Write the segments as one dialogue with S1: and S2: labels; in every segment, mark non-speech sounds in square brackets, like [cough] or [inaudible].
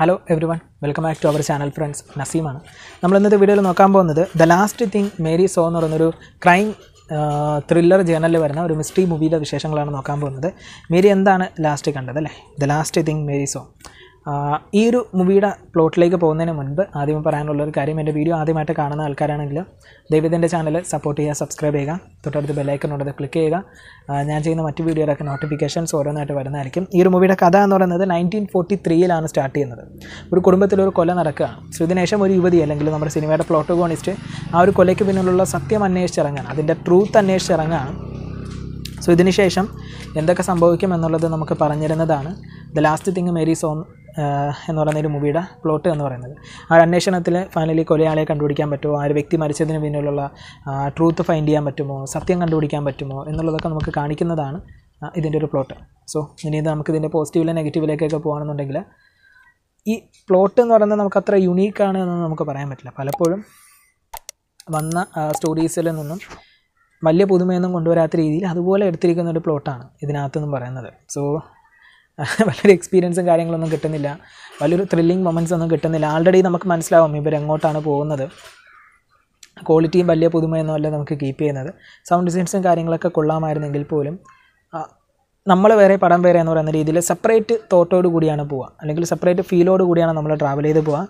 S1: hello everyone welcome back to our channel friends നസീമാണ് നമ്മൾ ഇന്നത്തെ വീഡിയോയിൽ നോക്കാൻ പോകുന്നത് the last thing Mary saw എന്ന് പറയുന്നൊരു ക്രൈം ത്രില്ലർ ജേണലിൽ വരുന്ന ഒരു മിസ്റ്ററി മൂവിയിലെ വിശേഷങ്ങളാണ് നോക്കാൻ പോകുന്നത് മേരി എന്താണ് ലാസ്റ്റ് കണ്ടത് അല്ലേ the last thing Mary saw ഈ ഒരു മൂവിയുടെ പ്ലോട്ടിലേക്ക് പോകുന്നതിന് മുൻപ് ആദ്യം പറയാനുള്ള ഒരു കാര്യം എൻ്റെ വീഡിയോ ആദ്യമായിട്ട് കാണുന്ന ആൾക്കാരാണെങ്കിൽ ദൈവത്തിൻ്റെ ചാനൽ സപ്പോർട്ട് ചെയ്യുക സബ്സ്ക്രൈബ് ചെയ്യുക തൊട്ടടുത്ത് ഉണ്ടത് ക്ലിക്ക് ചെയ്യുക ഞാൻ ചെയ്യുന്ന മറ്റ് വീഡിയോയിലൊക്കെ നോട്ടിഫിക്കേഷൻസ് ഓരോന്നായിട്ട് വരുന്നതായിരിക്കും ഈ ഒരു മൂവിയുടെ കഥ എന്ന് പറയുന്നത് നയൻറ്റീൻ ഫോർട്ടി ത്രീയിലാണ് സ്റ്റാർട്ട് ചെയ്യുന്നത് ഒരു കുടുംബത്തിലൊരു കൊല നടക്കുകയാണ് സോ ഒരു യുവതി അല്ലെങ്കിൽ നമ്മുടെ സിനിമയുടെ പ്ലോട്ടോഗോണിസ്റ്റ് ആ ഒരു കൊലയ്ക്ക് പിന്നിലുള്ള സത്യം അന്വേഷിച്ചിറങ്ങാണ് അതിൻ്റെ ട്രൂത്ത് അന്വേഷിച്ചിറങ്ങാണ് സോ ഇതിനുശേഷം എന്തൊക്കെ സംഭവിക്കും എന്നുള്ളത് നമുക്ക് പറഞ്ഞിരുന്നതാണ് the last thing Mary saw എന്ന് പറയുന്ന ഒരു മൂവിയുടെ പ്ലോട്ട് എന്ന് പറയുന്നത് ആ അന്വേഷണത്തിൽ ഫൈനലി കൊലയാളെ കണ്ടുപിടിക്കാൻ പറ്റുമോ ആ ഒരു വ്യക്തി മരിച്ചതിന് പിന്നിലുള്ള ട്രൂത്ത് ഫൈൻഡ് ചെയ്യാൻ പറ്റുമോ സത്യം കണ്ടുപിടിക്കാൻ പറ്റുമോ എന്നുള്ളതൊക്കെ നമുക്ക് കാണിക്കുന്നതാണ് ഇതിൻ്റെ ഒരു പ്ലോട്ട് സോ ഇനി നമുക്ക് ഇതിൻ്റെ പോസിറ്റീവിലെ നെഗറ്റീവിലേക്കൊക്കെ പോകുകയാണെന്നുണ്ടെങ്കിൽ ഈ പ്ലോട്ട് എന്ന് പറയുന്നത് നമുക്ക് അത്ര യുണീക്കാണ് എന്ന് നമുക്ക് പറയാൻ പറ്റില്ല പലപ്പോഴും വന്ന സ്റ്റോറീസിൽ നിന്നും വലിയ പുതുമയൊന്നും കൊണ്ടുവരാത്ത രീതിയിൽ അതുപോലെ എടുത്തിരിക്കുന്ന ഒരു പ്ലോട്ടാണ് ഇതിനകത്തുനിന്നും പറയുന്നത് സോ [laughs] വലിയൊരു എക്സ്പീരിയൻസും കാര്യങ്ങളൊന്നും കിട്ടുന്നില്ല വലിയൊരു ത്രില്ലിങ് മൊമെൻറ്റ്സ് ഒന്നും കിട്ടുന്നില്ല ആൾറെഡി നമുക്ക് മനസ്സിലാവും എങ്ങോട്ടാണ് പോകുന്നത് ക്വാളിറ്റിയും വലിയ പുതുമയൊന്നും അല്ല നമുക്ക് കീപ്പ് ചെയ്യുന്നത് സൗണ്ട് ഡിസൈൻസും കാര്യങ്ങളൊക്കെ കൊള്ളാമായിരുന്നെങ്കിൽ പോലും നമ്മൾ വേറെ പടം വേറെ എന്ന് പറയുന്ന രീതിയിൽ സെപ്പറേറ്റ് തോട്ടോട് കൂടിയാണ് പോവുക അല്ലെങ്കിൽ സെപ്പറേറ്റ് ഫീലോട് കൂടിയാണ് നമ്മൾ ട്രാവൽ ചെയ്ത് പോവുക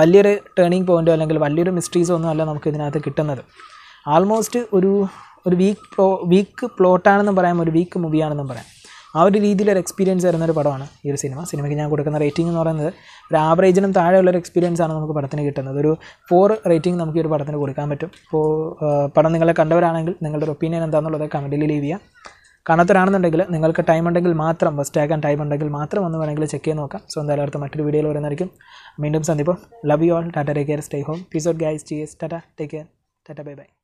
S1: വലിയൊരു ടേണിംഗ് പോയിൻറ്റോ അല്ലെങ്കിൽ വലിയൊരു മിസ്റ്ററീസോ ഒന്നും അല്ല നമുക്ക് ഇതിനകത്ത് കിട്ടുന്നത് ആൾമോസ്റ്റ് ഒരു ഒരു വീക്ക് വീക്ക് പ്ലോട്ടാണെന്നും പറയാം ഒരു വീക്ക് മൂവിയാണെന്നും പറയാം ആ ഒരു രീതിയിലൊരു എക്സ്പീരിയൻസ് തരുന്ന ഒരു പടമാണ് ഈ ഒരു സിനിമ സിനിമയ്ക്ക് ഞാൻ കൊടുക്കുന്ന റേറ്റിംഗ് എന്ന് പറയുന്നത് ഒരു ആവറേജിനും താഴെയുള്ള ഒരു എക്സ്പീരിയൻസ് ആണ് നമുക്ക് പടത്തിന് കിട്ടുന്നത് ഒരു ഫോർ റേറ്റിംഗ് നമുക്ക് ഈ ഒരു പടത്തിന് കൊടുക്കാൻ പറ്റും അപ്പോൾ പടം നിങ്ങളെ കണ്ടവരാണെങ്കിൽ നിങ്ങളുടെ ഒരു ഒപ്പീനിയൻ എന്താണെന്നുള്ളത് കമൻറ്റിൽ ലീവ് ചെയ്യുക കാണാത്തവരാണെന്നുണ്ടെങ്കിൽ നിങ്ങൾക്ക് ടൈം ഉണ്ടെങ്കിൽ മാത്രം ബസ് ആക്കാൻ ടൈം ഉണ്ടെങ്കിൽ മാത്രം ഒന്ന് വേണമെങ്കിൽ ചെക്ക് ചെയ്ത് നോക്കാം സോ എന്തായാലും അടുത്ത മറ്റൊരു വീഡിയോയിൽ വരുന്നതായിരിക്കും വീണ്ടും സന്ദീപം love you all tata take care stay home peace out guys എസ് tata take care tata bye by